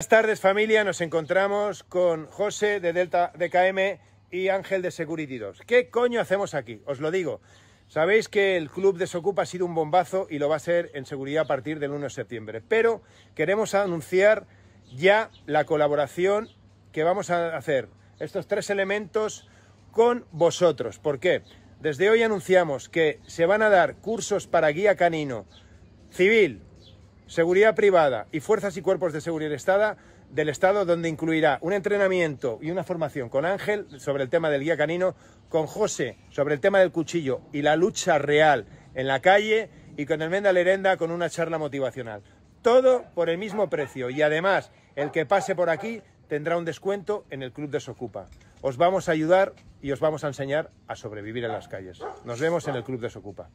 Buenas tardes familia, nos encontramos con José de Delta DKM y Ángel de Security 2. ¿Qué coño hacemos aquí? Os lo digo. Sabéis que el Club Desocupa ha sido un bombazo y lo va a ser en seguridad a partir del 1 de septiembre. Pero queremos anunciar ya la colaboración que vamos a hacer, estos tres elementos, con vosotros. ¿Por qué? Desde hoy anunciamos que se van a dar cursos para guía canino civil, seguridad privada y fuerzas y cuerpos de seguridad del Estado, donde incluirá un entrenamiento y una formación con Ángel sobre el tema del guía canino, con José sobre el tema del cuchillo y la lucha real en la calle y con el Menda Lerenda con una charla motivacional. Todo por el mismo precio y además el que pase por aquí tendrá un descuento en el Club Desocupa. Os vamos a ayudar y os vamos a enseñar a sobrevivir en las calles. Nos vemos en el Club Desocupa.